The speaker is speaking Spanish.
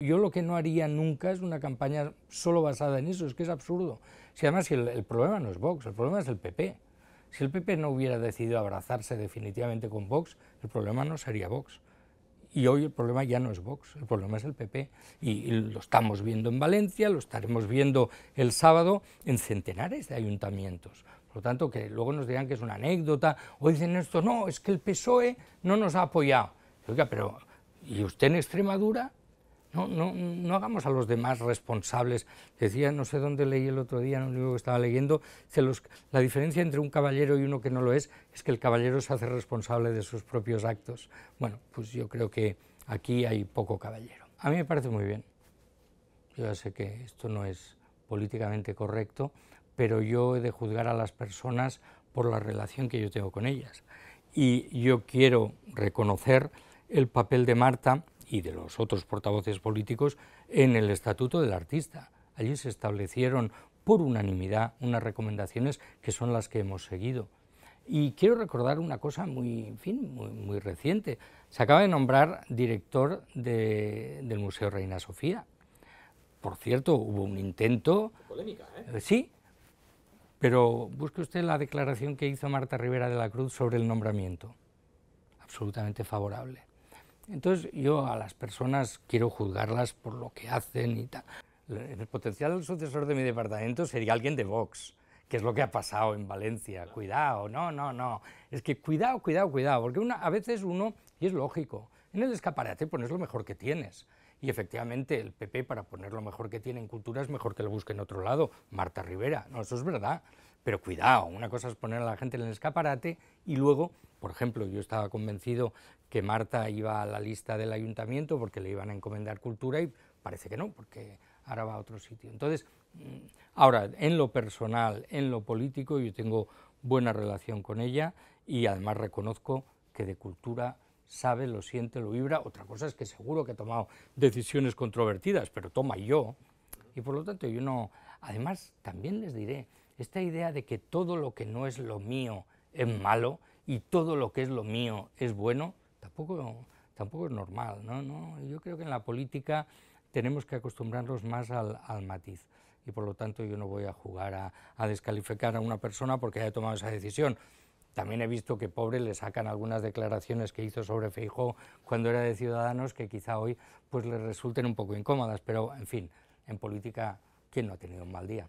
Yo lo que no haría nunca es una campaña solo basada en eso, es que es absurdo. Si además si el, problema no es Vox, el problema es el PP. Si el PP no hubiera decidido abrazarse definitivamente con Vox, el problema no sería Vox. Y hoy el problema ya no es Vox, el problema es el PP. Y, lo estamos viendo en Valencia, lo estaremos viendo el sábado en centenares de ayuntamientos. Por lo tanto, que luego nos digan que es una anécdota o dicen esto, no, es que el PSOE no nos ha apoyado. Oiga, pero ¿y usted en Extremadura? No, hagamos a los demás responsables. Decía, no sé dónde leí el otro día, no un libro que estaba leyendo, la diferencia entre un caballero y uno que no lo es es que el caballero se hace responsable de sus propios actos. Bueno, pues yo creo que aquí hay poco caballero. A mí me parece muy bien. Yo ya sé que esto no es políticamente correcto, pero yo he de juzgar a las personas por la relación que yo tengo con ellas. Y yo quiero reconocer el papel de Marta y de los otros portavoces políticos en el Estatuto del Artista. Allí se establecieron por unanimidad unas recomendaciones que son las que hemos seguido. Y quiero recordar una cosa muy, fin, muy, reciente. Se acaba de nombrar director del Museo Reina Sofía. Por cierto, hubo un intento... Polémica, ¿eh? ¿eh? Sí, pero busque usted la declaración que hizo Marta Rivera de la Cruz sobre el nombramiento. Absolutamente favorable. Entonces yo a las personas quiero juzgarlas por lo que hacen y tal. El potencial sucesor de mi departamento sería alguien de Vox, que es lo que ha pasado en Valencia. Cuidado, no, no, no. Es que cuidado, cuidado, cuidado, porque a veces uno, y es lógico, en el escaparate pones lo mejor que tienes. Y efectivamente el PP para poner lo mejor que tiene en cultura es mejor que lo busque en otro lado. Marta Rivera, no, eso es verdad. Pero cuidado, una cosa es poner a la gente en el escaparate y luego, por ejemplo, yo estaba convencido que Marta iba a la lista del ayuntamiento porque le iban a encomendar cultura y parece que no, porque ahora va a otro sitio. Entonces, mm, ahora, en lo personal, en lo político, yo tengo buena relación con ella y además reconozco que de cultura sabe, lo siente, lo vibra. Otra cosa es que seguro que ha tomado decisiones controvertidas, pero toma yo. Y por lo tanto yo no... Además, también les diré, esta idea de que todo lo que no es lo mío es malo y todo lo que es lo mío es bueno, tampoco, tampoco es normal. ¿no? yo creo que en la política tenemos que acostumbrarnos más al, matiz y por lo tanto yo no voy a jugar a, descalificar a una persona porque haya tomado esa decisión. También he visto que pobre le sacan algunas declaraciones que hizo sobre Feijó cuando era de Ciudadanos que quizá hoy pues le resulten un poco incómodas, pero en fin, en política, ¿quién no ha tenido un mal día?